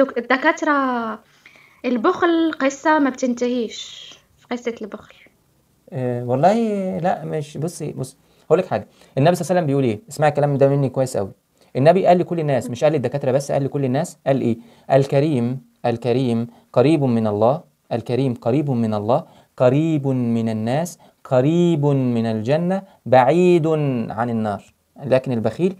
دوك الدكاترة البخل قصة ما بتنتهيش قصة البخل أه والله لا مش بصي بص هقول لك حاجة النبي صلى الله عليه وسلم بيقول ايه اسمعي الكلام ده مني كويس قوي النبي قال لكل الناس مش قال للدكاترة بس قال لكل الناس قال ايه الكريم الكريم قريب من الله الكريم قريب من الله قريب من الناس قريب من الجنة بعيد عن النار لكن البخيل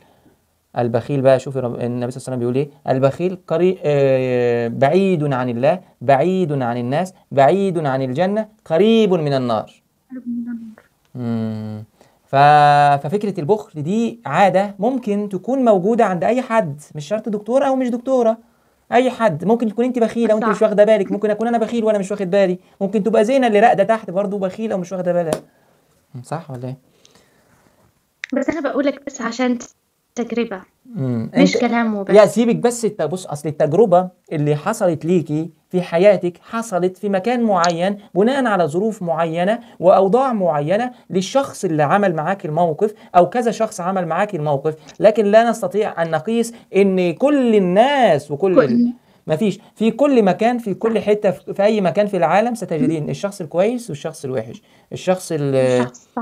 البخيل بقى شوف النبي صلى الله عليه وسلم بيقول ايه البخيل قري... آه... بعيد عن الله بعيد عن الناس بعيد عن الجنه قريب من النار ف... ففكره البخل دي عاده ممكن تكون موجوده عند اي حد مش شرط دكتورة او مش دكتوره اي حد ممكن تكون انت بخيله وانت مش واخده بالك ممكن اكون انا بخيل وانا مش واخد بالي ممكن تبقى زينه اللي راقده تحت برضه بخيله ومش واخده بالها صح ولا ايه بس انا بقول لك بس عشان تجربه مم. مش كلام وبس لا سيبك بس بص اصل التجربه اللي حصلت ليكي في حياتك حصلت في مكان معين بناء على ظروف معينه واوضاع معينه للشخص اللي عمل معاك الموقف او كذا شخص عمل معاك الموقف لكن لا نستطيع ان نقيس ان كل الناس وكل كل. مفيش في كل مكان في كل حته في اي مكان في العالم ستجدين الشخص الكويس والشخص الوحش الشخص ال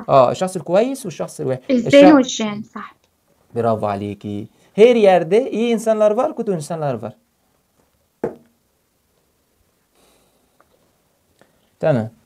اه الشخص الكويس والشخص الوحش الزين والشين صح Bravo ki Her yerde iyi insanlar var, kötü insanlar var. Tamam.